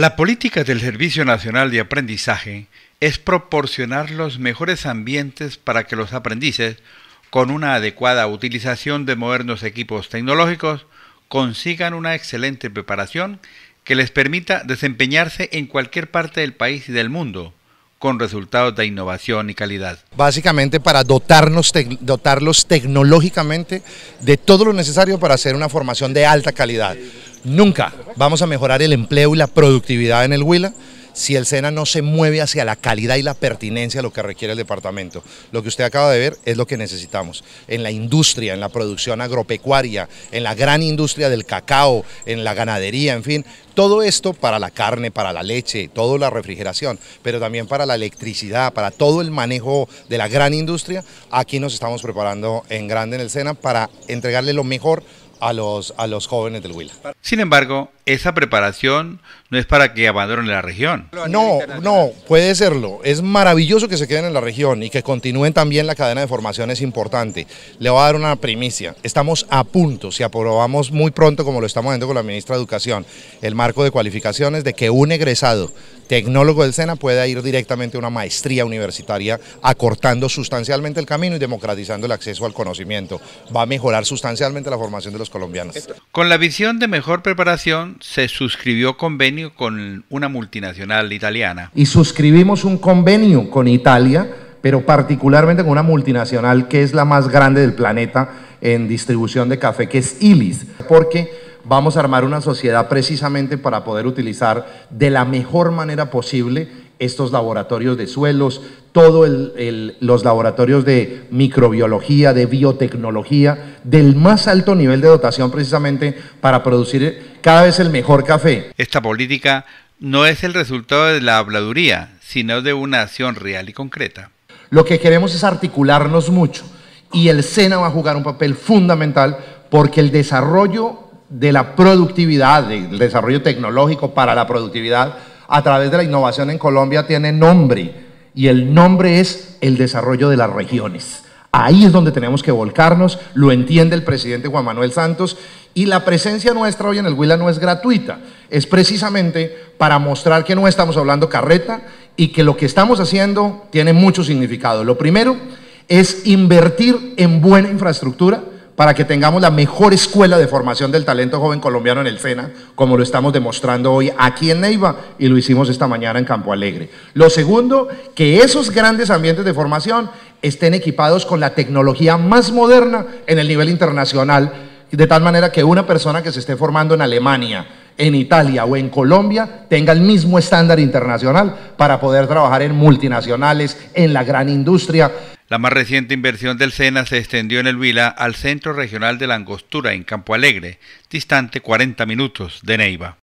La política del Servicio Nacional de Aprendizaje es proporcionar los mejores ambientes para que los aprendices, con una adecuada utilización de modernos equipos tecnológicos, consigan una excelente preparación que les permita desempeñarse en cualquier parte del país y del mundo, con resultados de innovación y calidad. Básicamente para dotarnos, dotarlos tecnológicamente de todo lo necesario para hacer una formación de alta calidad. Nunca vamos a mejorar el empleo y la productividad en el Huila si el SENA no se mueve hacia la calidad y la pertinencia de lo que requiere el departamento. Lo que usted acaba de ver es lo que necesitamos en la industria, en la producción agropecuaria, en la gran industria del cacao, en la ganadería, en fin, todo esto para la carne, para la leche, toda la refrigeración, pero también para la electricidad, para todo el manejo de la gran industria, aquí nos estamos preparando en grande en el SENA para entregarle lo mejor a los, a los jóvenes del Huila. Sin embargo, esa preparación no es para que abandonen la región. No, no, puede serlo. Es maravilloso que se queden en la región y que continúen también la cadena de formación es importante. Le voy a dar una primicia. Estamos a punto, si aprobamos muy pronto, como lo estamos haciendo con la ministra de Educación, el marco de cualificaciones de que un egresado tecnólogo del SENA pueda ir directamente a una maestría universitaria, acortando sustancialmente el camino y democratizando el acceso al conocimiento. Va a mejorar sustancialmente la formación de los colombianos. Con la visión de mejor preparación, se suscribió convenio con una multinacional italiana. Y suscribimos un convenio con Italia, pero particularmente con una multinacional que es la más grande del planeta en distribución de café, que es Ilis, porque vamos a armar una sociedad precisamente para poder utilizar de la mejor manera posible estos laboratorios de suelos, todos los laboratorios de microbiología, de biotecnología, del más alto nivel de dotación precisamente para producir cada vez el mejor café. Esta política no es el resultado de la habladuría, sino de una acción real y concreta. Lo que queremos es articularnos mucho y el SENA va a jugar un papel fundamental porque el desarrollo de la productividad, del desarrollo tecnológico para la productividad a través de la innovación en Colombia tiene nombre y el nombre es el desarrollo de las regiones. Ahí es donde tenemos que volcarnos, lo entiende el presidente Juan Manuel Santos y la presencia nuestra hoy en el Huila no es gratuita, es precisamente para mostrar que no estamos hablando carreta y que lo que estamos haciendo tiene mucho significado. Lo primero es invertir en buena infraestructura, para que tengamos la mejor escuela de formación del talento joven colombiano en el SENA, como lo estamos demostrando hoy aquí en Neiva y lo hicimos esta mañana en Campo Alegre. Lo segundo, que esos grandes ambientes de formación estén equipados con la tecnología más moderna en el nivel internacional, de tal manera que una persona que se esté formando en Alemania, en Italia o en Colombia tenga el mismo estándar internacional para poder trabajar en multinacionales, en la gran industria. La más reciente inversión del SENA se extendió en el Vila al Centro Regional de la Angostura en Campo Alegre, distante 40 minutos de Neiva.